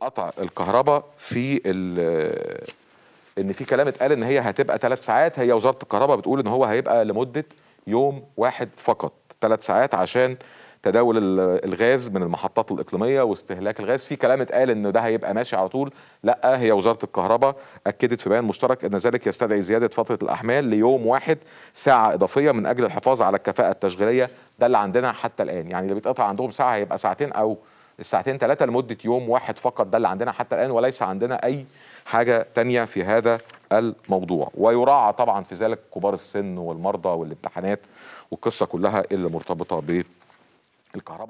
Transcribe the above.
قطع الكهرباء في ان في كلام اتقال ان هي هتبقى ثلاث ساعات هي وزاره الكهرباء بتقول ان هو هيبقى لمده يوم واحد فقط ثلاث ساعات عشان تداول الغاز من المحطات الاقليميه واستهلاك الغاز في كلام اتقال ان ده هيبقى ماشي على طول لا هي وزاره الكهرباء اكدت في بيان مشترك ان ذلك يستدعي زياده فتره الاحمال ليوم واحد ساعه اضافيه من اجل الحفاظ على الكفاءه التشغيليه ده اللي عندنا حتى الان يعني اللي بيتقطع عندهم ساعه هيبقى ساعتين او الساعتين ثلاثه لمده يوم واحد فقط ده اللي عندنا حتى الان وليس عندنا اي حاجه تانية في هذا الموضوع ويراعى طبعا في ذلك كبار السن والمرضى والامتحانات والقصه كلها اللي مرتبطه بالكهرباء